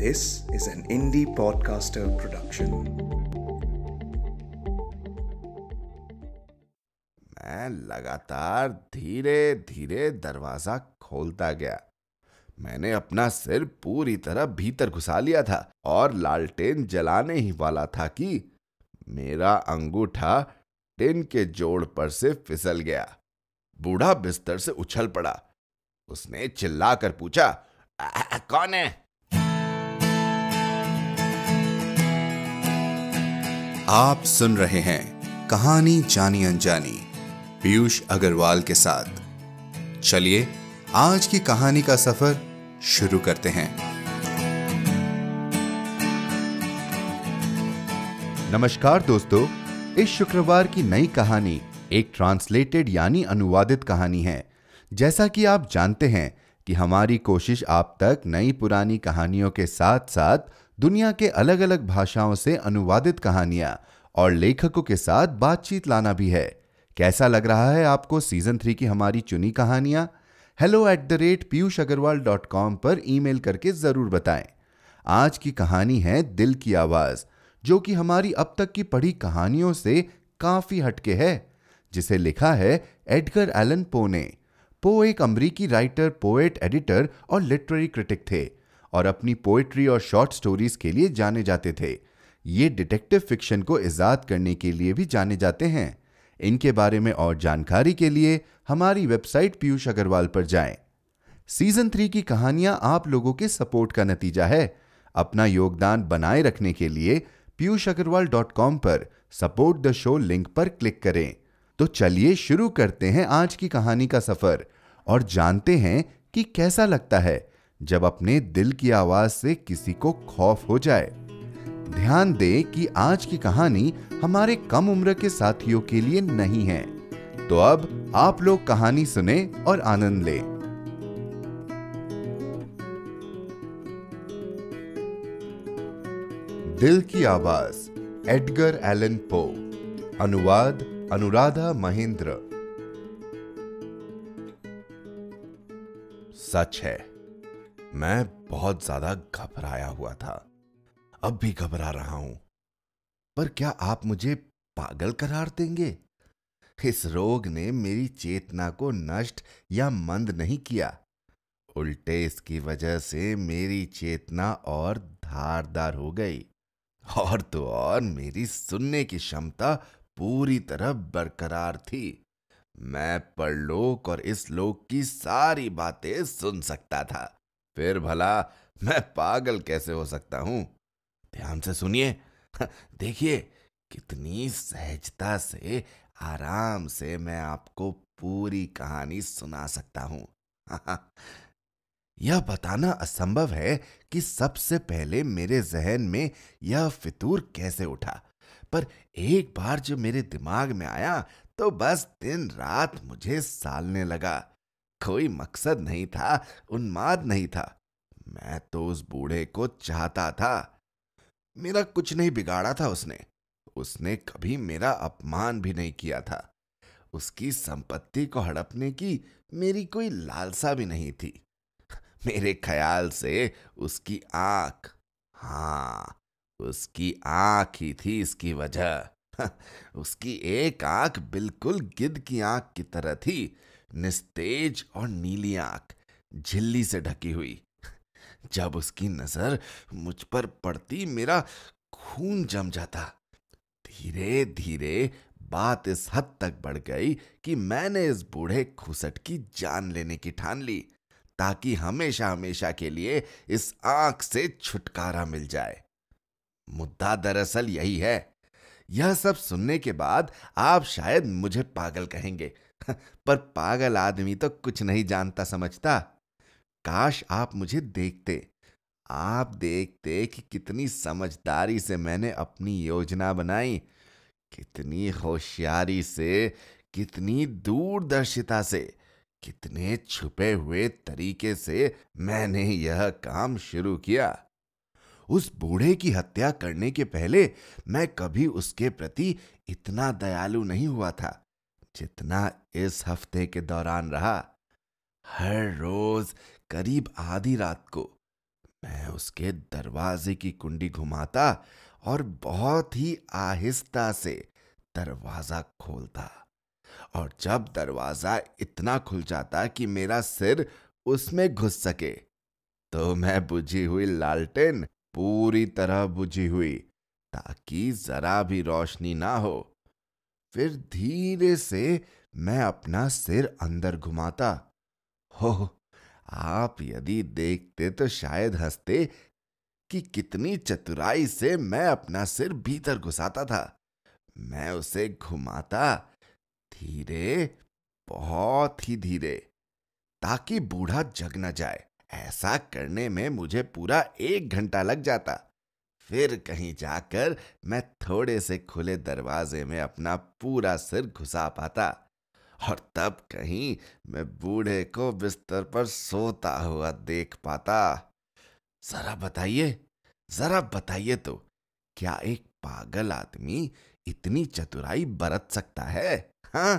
This is an indie podcaster production. मैं लगातार धीरे धीरे दरवाजा खोलता गया मैंने अपना सिर पूरी तरह भीतर घुसा लिया था और लालटेन जलाने ही वाला था कि मेरा अंगूठा टिन के जोड़ पर से फिसल गया बूढ़ा बिस्तर से उछल पड़ा उसने चिल्लाकर पूछा आ, कौन है आप सुन रहे हैं कहानी जानी अनजानी पीयूष अग्रवाल के साथ चलिए आज की कहानी का सफर शुरू करते हैं नमस्कार दोस्तों इस शुक्रवार की नई कहानी एक ट्रांसलेटेड यानी अनुवादित कहानी है जैसा कि आप जानते हैं कि हमारी कोशिश आप तक नई पुरानी कहानियों के साथ साथ दुनिया के अलग अलग भाषाओं से अनुवादित कहानियां और लेखकों के साथ बातचीत लाना भी है कैसा लग रहा है आपको सीजन थ्री की हमारी चुनी कहानियां hello at the rate Piyush Agarwal dot com पर ईमेल करके जरूर बताएं आज की कहानी है दिल की आवाज जो कि हमारी अब तक की पढ़ी कहानियों से काफी हटके है जिसे लिखा है एडगर एलन पो ने पो एक अमरीकी राइटर पोएट एडिटर और लिटरेरी क्रिटिक थे और अपनी पोएट्री और शॉर्ट स्टोरीज के लिए जाने जाते थे ये डिटेक्टिव फिक्शन को ईजाद करने के लिए भी जाने जाते हैं इनके बारे में और जानकारी के लिए हमारी वेबसाइट पीयूष अग्रवाल पर जाएं। सीजन थ्री की कहानियां आप लोगों के सपोर्ट का नतीजा है अपना योगदान बनाए रखने के लिए पीयूष अग्रवाल डॉट कॉम पर सपोर्ट द शो लिंक पर क्लिक करें तो चलिए शुरू करते हैं आज की कहानी का सफर और जानते हैं कि कैसा लगता है जब अपने दिल की आवाज से किसी को खौफ हो जाए ध्यान दें कि आज की कहानी हमारे कम उम्र के साथियों के लिए नहीं है तो अब आप लोग कहानी सुने और आनंद लें दिल की आवाज एडगर एलन पो अनुवाद अनुराधा महेंद्र सच है मैं बहुत ज्यादा घबराया हुआ था अब भी घबरा रहा हूं पर क्या आप मुझे पागल करार देंगे इस रोग ने मेरी चेतना को नष्ट या मंद नहीं किया उल्टे इसकी वजह से मेरी चेतना और धारदार हो गई और तो और मेरी सुनने की क्षमता पूरी तरह बरकरार थी मैं परलोक और इस लोक की सारी बातें सुन सकता था फिर भला मैं पागल कैसे हो सकता हूं ध्यान से सुनिए देखिए कितनी सहजता से आराम से मैं आपको पूरी कहानी सुना सकता हूं यह बताना असंभव है कि सबसे पहले मेरे जहन में यह फितूर कैसे उठा पर एक बार जो मेरे दिमाग में आया तो बस दिन रात मुझे सालने लगा कोई मकसद नहीं था उन्माद नहीं था मैं तो उस बूढ़े को चाहता था मेरा कुछ नहीं बिगाड़ा था उसने उसने कभी मेरा अपमान भी नहीं किया था उसकी संपत्ति को हड़पने की मेरी कोई लालसा भी नहीं थी मेरे ख्याल से उसकी आंख हाँ उसकी आंख ही थी इसकी वजह उसकी एक आंख बिल्कुल गिद्ध की आंख की तरह थी निस्तेज और नीली आंख झिल्ली से ढकी हुई जब उसकी नजर मुझ पर पड़ती मेरा खून जम जाता धीरे धीरे बात इस हद तक बढ़ गई कि मैंने इस बूढ़े खुसट की जान लेने की ठान ली ताकि हमेशा हमेशा के लिए इस आंख से छुटकारा मिल जाए मुद्दा दरअसल यही है यह सब सुनने के बाद आप शायद मुझे पागल कहेंगे पर पागल आदमी तो कुछ नहीं जानता समझता काश आप मुझे देखते आप देखते कि कितनी समझदारी से मैंने अपनी योजना बनाई कितनी होशियारी से कितनी दूरदर्शिता से कितने छुपे हुए तरीके से मैंने यह काम शुरू किया उस बूढ़े की हत्या करने के पहले मैं कभी उसके प्रति इतना दयालु नहीं हुआ था जितना इस हफ्ते के दौरान रहा हर रोज करीब आधी रात को मैं उसके दरवाजे की कुंडी घुमाता और बहुत ही आहिस्ता से दरवाजा खोलता और जब दरवाजा इतना खुल जाता कि मेरा सिर उसमें घुस सके तो मैं बुझी हुई लालटेन पूरी तरह बुझी हुई ताकि जरा भी रोशनी ना हो फिर धीरे से मैं अपना सिर अंदर घुमाता हो आप यदि देखते तो शायद हंसते कि कितनी चतुराई से मैं अपना सिर भीतर घुसाता था मैं उसे घुमाता धीरे बहुत ही धीरे ताकि बूढ़ा जग न जाए ऐसा करने में मुझे पूरा एक घंटा लग जाता फिर कहीं जाकर मैं थोड़े से खुले दरवाजे में अपना पूरा सिर घुसा पाता और तब कहीं मैं बूढ़े को बिस्तर पर सोता हुआ देख पाता जरा बताइए जरा बताइए तो क्या एक पागल आदमी इतनी चतुराई बरत सकता है हाँ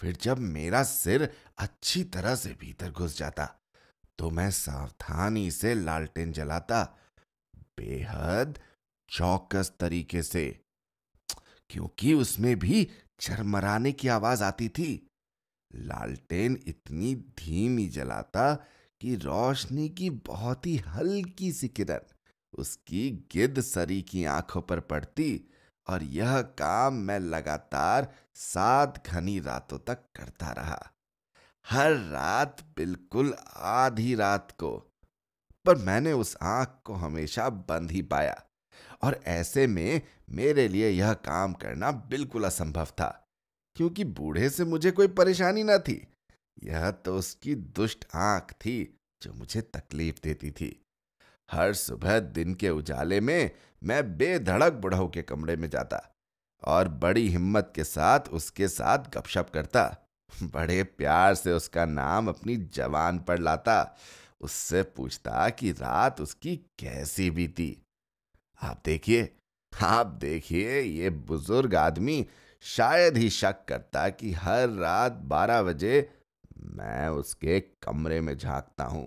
फिर जब मेरा सिर अच्छी तरह से भीतर घुस जाता तो मैं सावधानी से लालटेन जलाता बेहद चौकस तरीके से क्योंकि उसमें भी चरमराने की आवाज आती थी लालटेन इतनी धीमी जलाता कि रोशनी की बहुत ही हल्की सी किरण उसकी गिद्ध सरी की आंखों पर पड़ती और यह काम मैं लगातार सात घनी रातों तक करता रहा हर रात बिल्कुल आधी रात को पर मैंने उस आंख को हमेशा बंद ही पाया और ऐसे में मेरे लिए यह काम करना बिल्कुल असंभव था क्योंकि बूढ़े से मुझे कोई परेशानी न थी यह तो उसकी दुष्ट आंख थी जो मुझे तकलीफ देती थी हर सुबह दिन के उजाले में मैं बेधड़क बुढ़ऊ के कमरे में जाता और बड़ी हिम्मत के साथ उसके साथ गपशप करता बड़े प्यार से उसका नाम अपनी जवान पर लाता उससे पूछता कि रात उसकी कैसी बीती आप देखिए आप देखिए ये बुजुर्ग आदमी शायद ही शक करता कि हर रात बारह बजे मैं उसके कमरे में झांकता हूं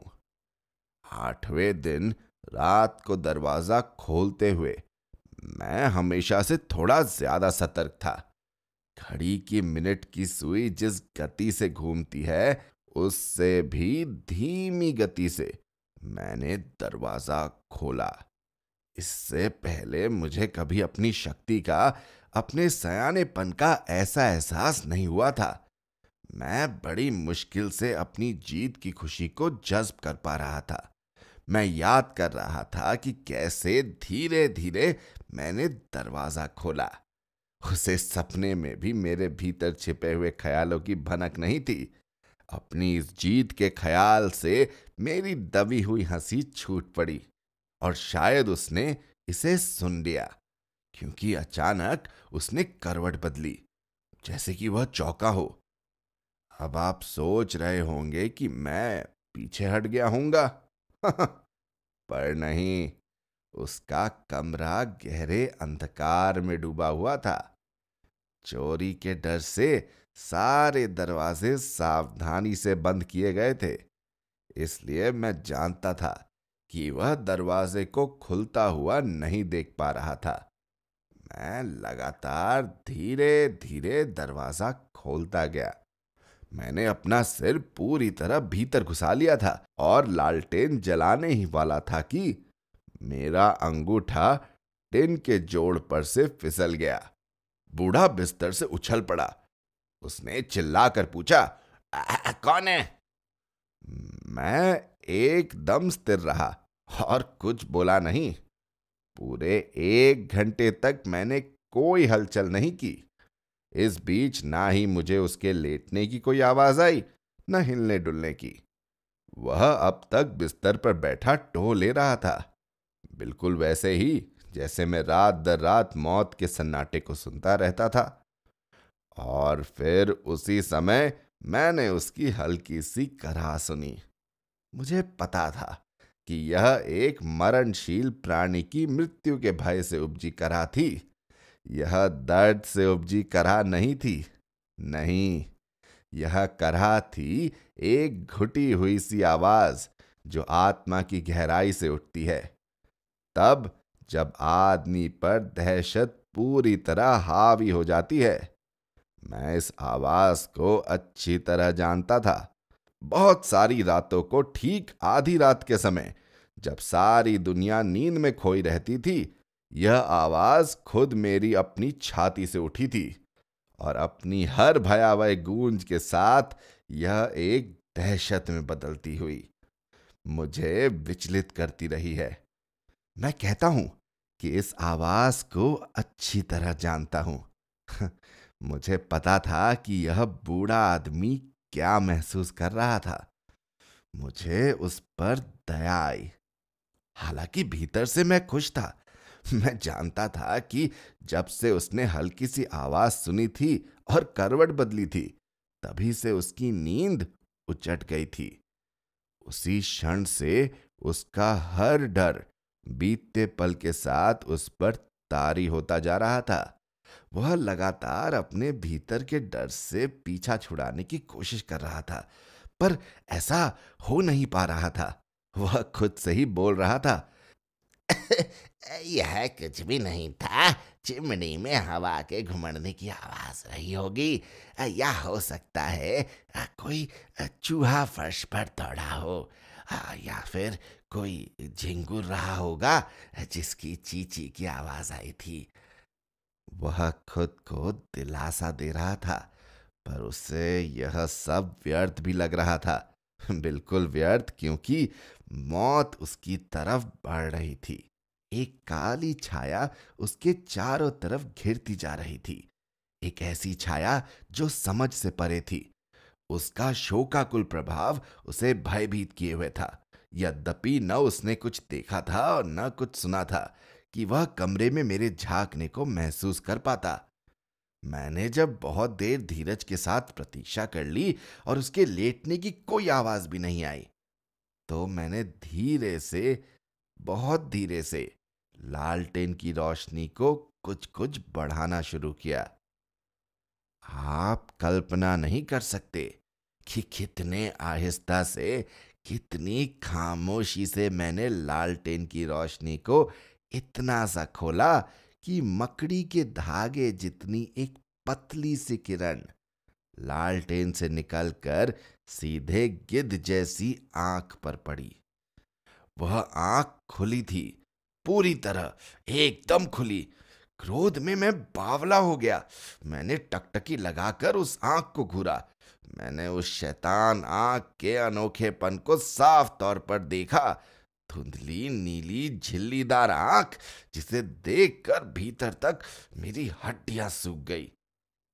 आठवें दिन रात को दरवाजा खोलते हुए मैं हमेशा से थोड़ा ज्यादा सतर्क था घड़ी की मिनट की सुई जिस गति से घूमती है उससे भी धीमी गति से मैंने दरवाजा खोला इससे पहले मुझे कभी अपनी शक्ति का अपने सयानेपन का ऐसा एहसास नहीं हुआ था मैं बड़ी मुश्किल से अपनी जीत की खुशी को जज्ब कर पा रहा था मैं याद कर रहा था कि कैसे धीरे धीरे मैंने दरवाजा खोला उसे सपने में भी मेरे भीतर छिपे हुए ख्यालों की भनक नहीं थी अपनी इस जीत के ख्याल से मेरी दबी हुई हंसी छूट पड़ी और शायद उसने इसे सुन लिया क्योंकि अचानक उसने करवट बदली जैसे कि वह चौका हो अब आप सोच रहे होंगे कि मैं पीछे हट गया हूंगा पर नहीं उसका कमरा गहरे अंधकार में डूबा हुआ था चोरी के डर से सारे दरवाजे सावधानी से बंद किए गए थे इसलिए मैं जानता था कि वह दरवाजे को खुलता हुआ नहीं देख पा रहा था मैं लगातार धीरे धीरे दरवाजा खोलता गया मैंने अपना सिर पूरी तरह भीतर घुसा लिया था और लालटेन जलाने ही वाला था कि मेरा अंगूठा टिन के जोड़ पर से फिसल गया बूढ़ा बिस्तर से उछल पड़ा उसने चिल्लाकर पूछा आ, कौन है मैं एकदम स्थिर रहा और कुछ बोला नहीं पूरे एक घंटे तक मैंने कोई हलचल नहीं की इस बीच ना ही मुझे उसके लेटने की कोई आवाज आई न हिलने डुलने की वह अब तक बिस्तर पर बैठा टो ले रहा था बिल्कुल वैसे ही जैसे मैं रात दर रात मौत के सन्नाटे को सुनता रहता था और फिर उसी समय मैंने उसकी हल्की सी करा सुनी मुझे पता था कि यह एक मरणशील प्राणी की मृत्यु के भय से उपजी करा थी यह दर्द से उपजी करा नहीं थी नहीं यह करा थी एक घुटी हुई सी आवाज जो आत्मा की गहराई से उठती है तब जब आदमी पर दहशत पूरी तरह हावी हो जाती है मैं इस आवाज को अच्छी तरह जानता था बहुत सारी रातों को ठीक आधी रात के समय जब सारी दुनिया नींद में खोई रहती थी यह आवाज खुद मेरी अपनी छाती से उठी थी और अपनी हर भयावह गूंज के साथ यह एक दहशत में बदलती हुई मुझे विचलित करती रही है मैं कहता हूं कि इस आवाज को अच्छी तरह जानता हूं मुझे पता था कि यह बूढ़ा आदमी क्या महसूस कर रहा था मुझे उस पर दया आई हालांकि भीतर से मैं खुश था मैं जानता था कि जब से उसने हल्की सी आवाज सुनी थी और करवट बदली थी तभी से उसकी नींद उचट गई थी उसी क्षण से उसका हर डर बीतते पल के साथ उस पर तारी होता जा रहा था वह लगातार अपने भीतर के डर से पीछा छुड़ाने की कोशिश कर रहा था पर ऐसा हो नहीं पा रहा था वह खुद से ही बोल रहा था यह कुछ भी नहीं था चिमनी में हवा के घुमड़ने की आवाज रही होगी या हो सकता है कोई चूहा फर्श पर दौड़ा हो या फिर कोई झिंगुर रहा होगा जिसकी चीची की आवाज आई थी वह खुद को दिलासा दे रहा था पर उसे यह सब व्यर्थ भी लग रहा था बिल्कुल व्यर्थ क्योंकि मौत उसकी तरफ बढ़ रही थी एक काली छाया उसके चारों तरफ घिरती जा रही थी एक ऐसी छाया जो समझ से परे थी उसका शोकाकुल प्रभाव उसे भयभीत किए हुए था यद्यपि न उसने कुछ देखा था और न कुछ सुना था कि वह कमरे में मेरे झांकने को महसूस कर पाता मैंने जब बहुत देर धीरज के साथ प्रतीक्षा कर ली और उसके लेटने की कोई आवाज भी नहीं आई तो मैंने धीरे से बहुत धीरे से लालटेन की रोशनी को कुछ कुछ बढ़ाना शुरू किया आप कल्पना नहीं कर सकते कि कितने आहिस्ता से कितनी खामोशी से मैंने लालटेन की रोशनी को इतना सा खोला कि मकड़ी के धागे जितनी एक पतली सी किरण लालटेन से निकलकर सीधे गिद्ध जैसी आंख पर पड़ी वह आंख खुली थी पूरी तरह एकदम खुली क्रोध में मैं बावला हो गया मैंने टकटकी लगाकर उस आंख को घूरा मैंने उस शैतान आंख के अनोखेपन को साफ तौर पर देखा धुंधली नीली झिल्लीदार आंख जिसे देखकर भीतर तक मेरी हड्डियां सूख गई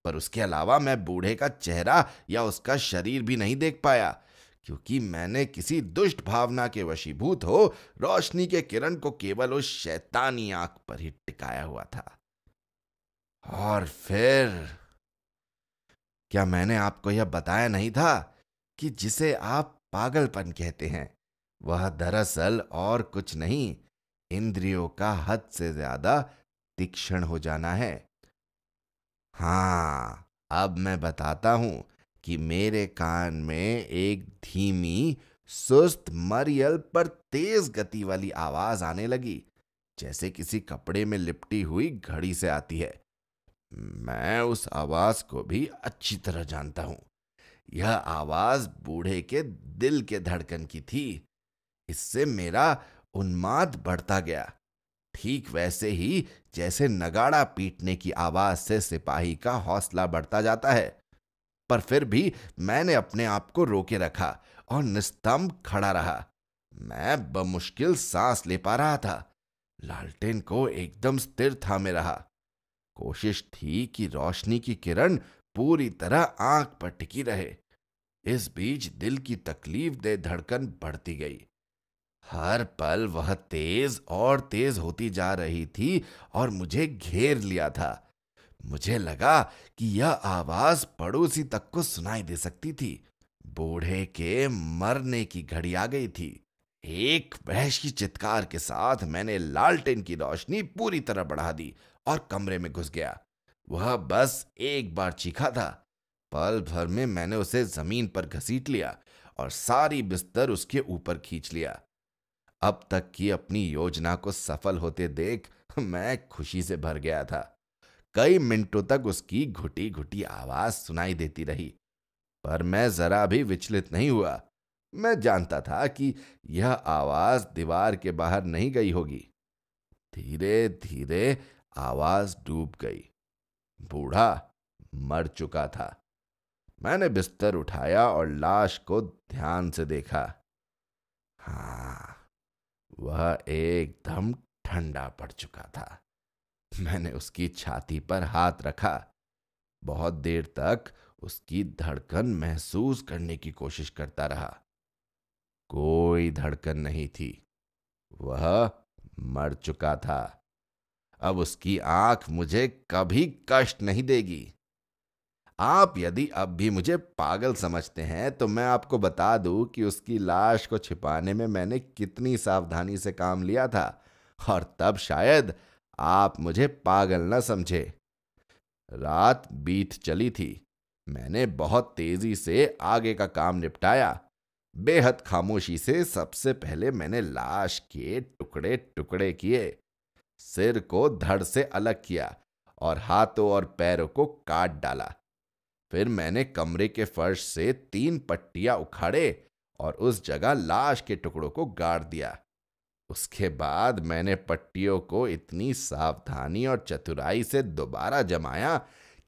पर उसके अलावा मैं बूढ़े का चेहरा या उसका शरीर भी नहीं देख पाया क्योंकि मैंने किसी दुष्ट भावना के वशीभूत हो रोशनी के किरण को केवल उस शैतानी आंख पर ही टिकाया हुआ था और फिर क्या मैंने आपको यह बताया नहीं था कि जिसे आप पागलपन कहते हैं वह दरअसल और कुछ नहीं इंद्रियों का हद से ज्यादा तीक्ष्ण हो जाना है हाँ अब मैं बताता हूं कि मेरे कान में एक धीमी सुस्त मरियल पर तेज गति वाली आवाज आने लगी जैसे किसी कपड़े में लिपटी हुई घड़ी से आती है मैं उस आवाज को भी अच्छी तरह जानता हूं यह आवाज बूढ़े के दिल के धड़कन की थी इससे मेरा उन्माद बढ़ता गया ठीक वैसे ही जैसे नगाड़ा पीटने की आवाज से सिपाही का हौसला बढ़ता जाता है पर फिर भी मैंने अपने आप को रोके रखा और निस्तंभ खड़ा रहा मैं बमुश्किल सांस ले पा रहा था लालटेन को एकदम स्थिर था में रहा कोशिश थी कि रोशनी की किरण पूरी तरह आंख पर टिकी रहे इस बीच दिल की तकलीफ दे धड़कन बढ़ती गई हर पल वह तेज और तेज होती जा रही थी और मुझे घेर लिया था मुझे लगा कि यह आवाज पड़ोसी तक को सुनाई दे सकती थी बूढ़े के मरने की घड़ी आ गई थी एक बहस की चित्कार के साथ मैंने लालटेन की रोशनी पूरी तरह बढ़ा दी और कमरे में घुस गया वह बस एक बार चीखा था पल भर में मैंने उसे जमीन पर घसीट लिया और सारी बिस्तर उसके ऊपर खींच लिया अब तक की अपनी योजना को सफल होते देख मैं खुशी से भर गया था कई मिनटों तक उसकी घुटी घुटी आवाज सुनाई देती रही पर मैं जरा भी विचलित नहीं हुआ मैं जानता था कि यह आवाज दीवार के बाहर नहीं गई होगी धीरे धीरे आवाज डूब गई बूढ़ा मर चुका था मैंने बिस्तर उठाया और लाश को ध्यान से देखा हाँ वह एकदम ठंडा पड़ चुका था मैंने उसकी छाती पर हाथ रखा बहुत देर तक उसकी धड़कन महसूस करने की कोशिश करता रहा कोई धड़कन नहीं थी वह मर चुका था अब उसकी आंख मुझे कभी कष्ट नहीं देगी आप यदि अब भी मुझे पागल समझते हैं तो मैं आपको बता दूं कि उसकी लाश को छिपाने में मैंने कितनी सावधानी से काम लिया था और तब शायद आप मुझे पागल न समझे रात बीत चली थी मैंने बहुत तेजी से आगे का काम निपटाया बेहद खामोशी से सबसे पहले मैंने लाश के टुकड़े टुकड़े किए सिर को धड़ से अलग किया और हाथों और पैरों को काट डाला फिर मैंने कमरे के फर्श से तीन पट्टियां उखाड़े और उस जगह लाश के टुकड़ों को गाड़ दिया उसके बाद मैंने पट्टियों को इतनी सावधानी और चतुराई से दोबारा जमाया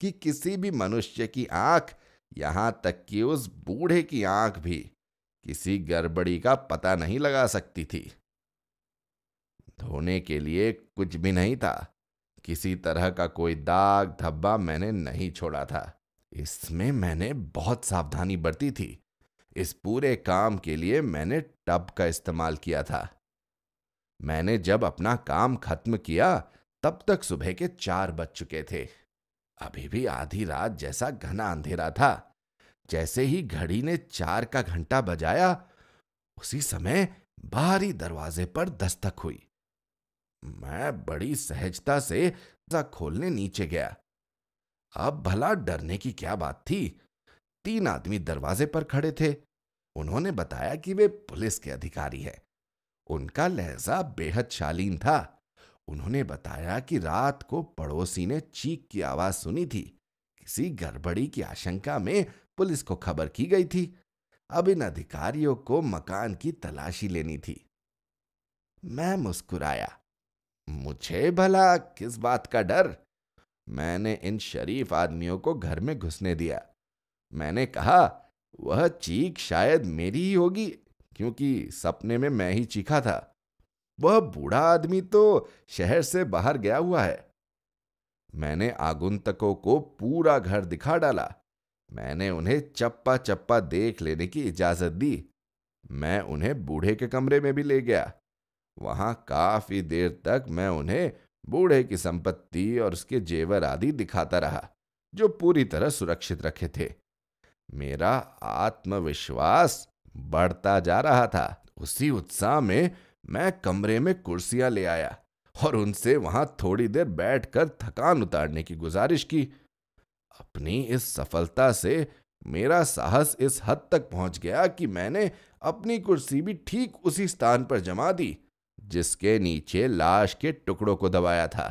कि किसी भी मनुष्य की आंख यहां तक कि उस बूढ़े की आंख भी किसी गड़बड़ी का पता नहीं लगा सकती थी धोने के लिए कुछ भी नहीं था किसी तरह का कोई दाग धब्बा मैंने नहीं छोड़ा था इसमें मैंने बहुत सावधानी बरती थी इस पूरे काम के लिए मैंने टब का इस्तेमाल किया था मैंने जब अपना काम खत्म किया तब तक सुबह के चार बज चुके थे अभी भी आधी रात जैसा घना अंधेरा था जैसे ही घड़ी ने चार का घंटा बजाया उसी समय बाहरी दरवाजे पर दस्तक हुई मैं बड़ी सहजता से खोलने नीचे गया अब भला डरने की क्या बात थी तीन आदमी दरवाजे पर खड़े थे उन्होंने बताया कि वे पुलिस के अधिकारी हैं उनका लहजा बेहद शालीन था उन्होंने बताया कि रात को पड़ोसी ने चीख की आवाज सुनी थी किसी गड़बड़ी की आशंका में पुलिस को खबर की गई थी अब इन अधिकारियों को मकान की तलाशी लेनी थी मैं मुस्कुराया मुझे भला किस बात का डर मैंने इन शरीफ आदमियों को घर में घुसने दिया मैंने कहा वह चीख शायद मेरी ही होगी क्योंकि सपने में मैं ही चीखा था वह बूढ़ा आदमी तो शहर से बाहर गया हुआ है मैंने आगुंतकों को पूरा घर दिखा डाला मैंने उन्हें चप्पा चप्पा देख लेने की इजाजत दी मैं उन्हें बूढ़े के कमरे में भी ले गया वहां काफी देर तक मैं उन्हें बूढ़े की संपत्ति और उसके जेवर आदि दिखाता रहा जो पूरी तरह सुरक्षित रखे थे मेरा आत्मविश्वास बढ़ता जा रहा था उसी उत्साह में मैं कमरे में कुर्सियां ले आया और उनसे वहां थोड़ी देर बैठकर थकान उतारने की गुजारिश की अपनी इस सफलता से मेरा साहस इस हद तक पहुंच गया कि मैंने अपनी कुर्सी भी ठीक उसी स्थान पर जमा दी जिसके नीचे लाश के टुकड़ों को दबाया था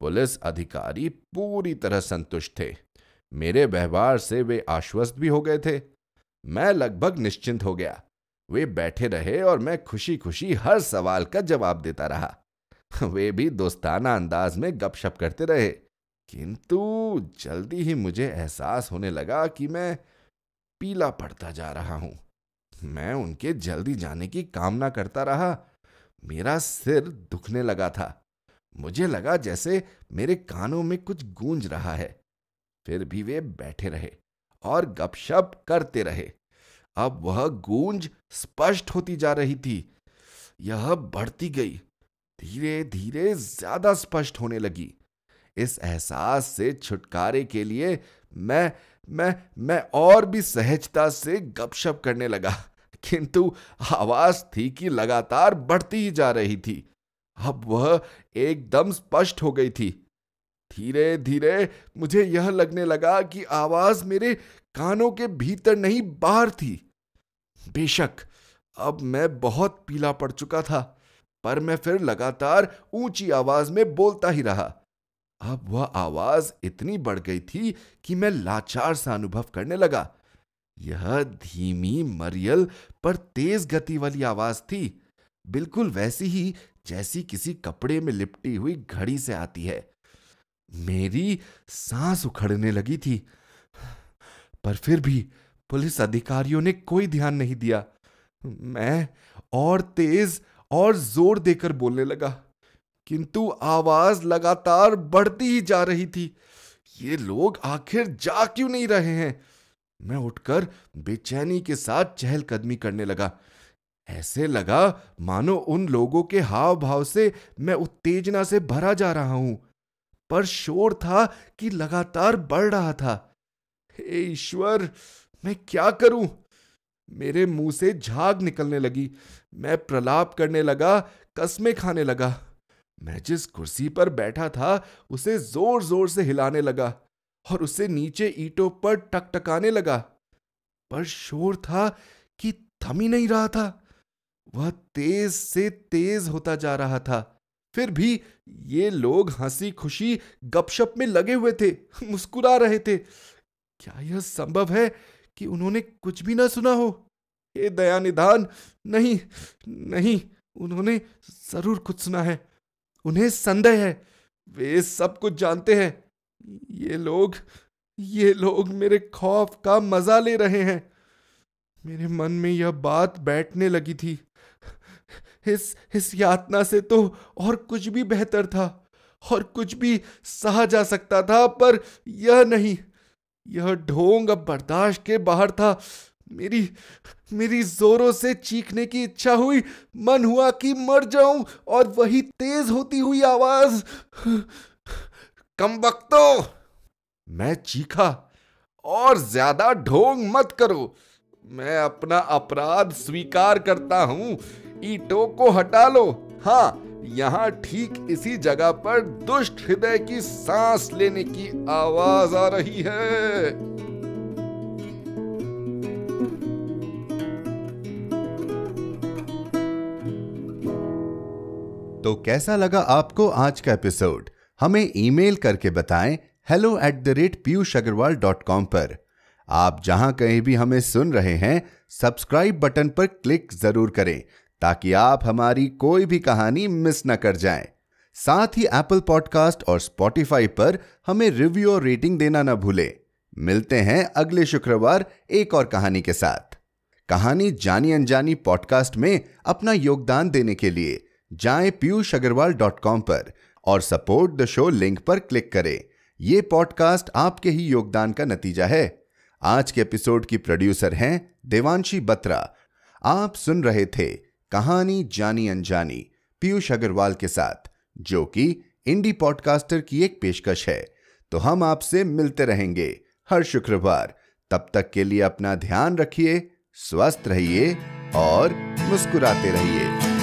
पुलिस अधिकारी पूरी तरह संतुष्ट थे मेरे व्यवहार से वे आश्वस्त भी हो गए थे मैं लगभग निश्चिंत हो गया वे बैठे रहे और मैं खुशी खुशी हर सवाल का जवाब देता रहा वे भी दोस्ताना अंदाज में गपशप करते रहे किंतु जल्दी ही मुझे एहसास होने लगा कि मैं पीला पड़ता जा रहा हूं मैं उनके जल्दी जाने की कामना करता रहा मेरा सिर दुखने लगा था मुझे लगा जैसे मेरे कानों में कुछ गूंज रहा है फिर भी वे बैठे रहे और गपशप करते रहे अब वह गूंज स्पष्ट होती जा रही थी यह बढ़ती गई धीरे धीरे ज्यादा स्पष्ट होने लगी इस एहसास से छुटकारे के लिए मैं मैं मैं और भी सहजता से गपशप करने लगा किंतु आवाज थी कि लगातार बढ़ती ही जा रही थी अब वह एकदम स्पष्ट हो गई थी धीरे धीरे मुझे यह लगने लगा कि आवाज मेरे कानों के भीतर नहीं बाहर थी बेशक अब मैं बहुत पीला पड़ चुका था पर मैं फिर लगातार ऊंची आवाज में बोलता ही रहा अब वह आवाज इतनी बढ़ गई थी कि मैं लाचार सा अनुभव करने लगा यह धीमी मरियल पर तेज गति वाली आवाज थी बिल्कुल वैसी ही जैसी किसी कपड़े में लिपटी हुई घड़ी से आती है मेरी सांस उखड़ने लगी थी पर फिर भी पुलिस अधिकारियों ने कोई ध्यान नहीं दिया मैं और तेज और जोर देकर बोलने लगा किंतु आवाज लगातार बढ़ती ही जा रही थी ये लोग आखिर जा क्यों नहीं रहे हैं मैं उठकर बेचैनी के साथ चहलकदमी करने लगा ऐसे लगा मानो उन लोगों के हाव भाव से मैं उत्तेजना से भरा जा रहा हूं पर शोर था कि लगातार बढ़ रहा था हे ईश्वर मैं क्या करूं मेरे मुंह से झाग निकलने लगी मैं प्रलाप करने लगा कसमें खाने लगा मैं जिस कुर्सी पर बैठा था उसे जोर जोर से हिलाने लगा और उसे नीचे ईटों पर टकटकाने लगा पर शोर था कि थम ही नहीं रहा था वह तेज से तेज होता जा रहा था फिर भी ये लोग हंसी खुशी गपशप में लगे हुए थे मुस्कुरा रहे थे क्या यह संभव है कि उन्होंने कुछ भी ना सुना हो ये दया निधान नहीं नहीं उन्होंने जरूर कुछ सुना है उन्हें संदेह है वे सब कुछ जानते हैं ये लोग ये लोग मेरे खौफ का मजा ले रहे हैं मेरे मन में यह बात बैठने लगी थी इस इस यातना से तो और कुछ भी बेहतर था और कुछ भी सहा जा सकता था पर यह नहीं यह ढोंग अब बर्दाश्त के बाहर था मेरी मेरी जोरों से चीखने की इच्छा हुई मन हुआ कि मर जाऊं और वही तेज होती हुई आवाज कम वक्तो मैं चीखा और ज्यादा ढोंग मत करो मैं अपना अपराध स्वीकार करता हूँ ईटों को हटा लो हाँ यहाँ ठीक इसी जगह पर दुष्ट हृदय की सांस लेने की आवाज आ रही है तो कैसा लगा आपको आज का एपिसोड हमें ईमेल करके बताएं hello at the rate Piyush Agarwal dot com पर आप जहां कहीं भी हमें सुन रहे हैं सब्सक्राइब बटन पर क्लिक जरूर करें ताकि आप हमारी कोई भी कहानी मिस न कर जाएं। साथ ही एप्पल पॉडकास्ट और स्पॉटिफाई पर हमें रिव्यू और रेटिंग देना ना भूलें। मिलते हैं अगले शुक्रवार एक और कहानी के साथ कहानी जानी अनजानी पॉडकास्ट में अपना योगदान देने के लिए जाएं पीयूष अग्रवाल डॉट कॉम पर और सपोर्ट द शो लिंक पर क्लिक करें ये पॉडकास्ट आपके ही योगदान का नतीजा है आज के एपिसोड की प्रोड्यूसर हैं देवांशी बत्रा आप सुन रहे थे कहानी जानी अनजानी पीयूष अग्रवाल के साथ जो कि इंडी पॉडकास्टर की एक पेशकश है तो हम आपसे मिलते रहेंगे हर शुक्रवार तब तक के लिए अपना ध्यान रखिए स्वस्थ रहिए और मुस्कुराते रहिए